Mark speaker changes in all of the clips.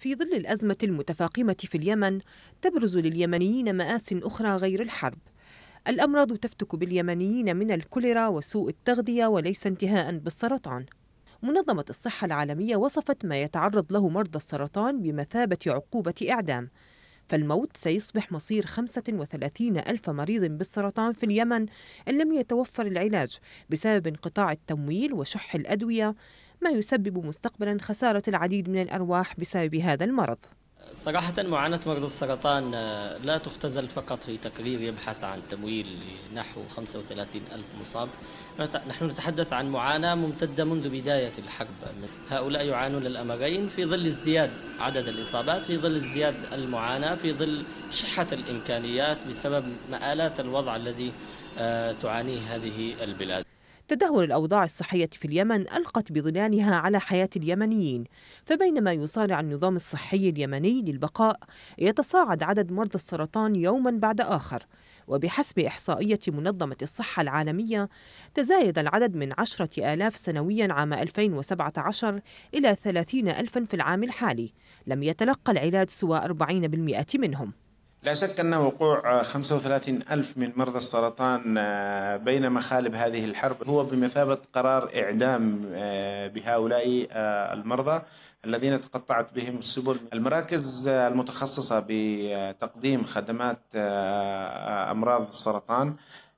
Speaker 1: في ظل الأزمة المتفاقمة في اليمن تبرز لليمنيين مآس أخرى غير الحرب الأمراض تفتك باليمنيين من الكوليرا وسوء التغذية وليس انتهاء بالسرطان منظمة الصحة العالمية وصفت ما يتعرض له مرضى السرطان بمثابة عقوبة إعدام فالموت سيصبح مصير 35 ألف مريض بالسرطان في اليمن إن لم يتوفر العلاج بسبب انقطاع التمويل وشح الأدوية ما يسبب مستقبلا خسارة العديد من الأرواح بسبب هذا المرض
Speaker 2: صراحة معاناة مرضى السرطان آه، لا تختزل فقط في تقرير يبحث عن تمويل لنحو 35 ألف مصاب نحن نتحدث عن معاناة ممتدة منذ بداية الحرب هؤلاء يعانون الأمرين في ظل ازدياد عدد الإصابات في ظل ازدياد المعاناة في ظل شحة الإمكانيات بسبب مآلات الوضع الذي آه، تعانيه هذه البلاد
Speaker 1: تدهور الأوضاع الصحية في اليمن ألقت بظلالها على حياة اليمنيين فبينما يصارع النظام الصحي اليمني للبقاء يتصاعد عدد مرضى السرطان يوما بعد آخر وبحسب إحصائية منظمة الصحة العالمية تزايد العدد من 10 آلاف سنويا عام 2017 إلى 30 ألفا في العام الحالي لم يتلقى العلاج سوى 40% منهم
Speaker 3: لا شك أن وقوع 35 ألف من مرضى السرطان آه، بين مخالب هذه الحرب هو بمثابة قرار إعدام آه، بهؤلاء آه، المرضى الذين تقطعت بهم السبل المراكز المتخصصة بتقديم خدمات أمراض السرطان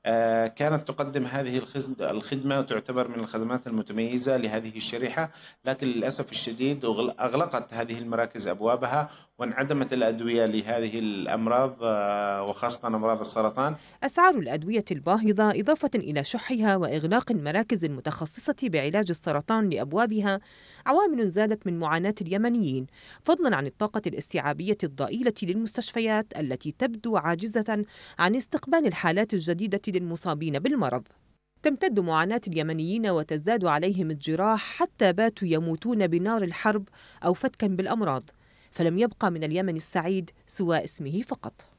Speaker 3: آه، كانت تقدم هذه الخدمة وتعتبر من الخدمات المتميزة لهذه الشريحة لكن للأسف الشديد أغلقت هذه المراكز أبوابها وانعدمت الأدوية لهذه الأمراض آه، وخاصة أمراض السرطان
Speaker 1: أسعار الأدوية الباهظة إضافة إلى شحها وإغلاق المراكز المتخصصة بعلاج السرطان لأبوابها عوامل زادت من معاناة اليمنيين فضلا عن الطاقة الاستيعابية الضئيلة للمستشفيات التي تبدو عاجزة عن استقبال الحالات الجديدة للمصابين بالمرض تمتد معاناة اليمنيين وتزداد عليهم الجراح حتى باتوا يموتون بنار الحرب أو فتكا بالأمراض فلم يبقى من اليمن السعيد سوى اسمه فقط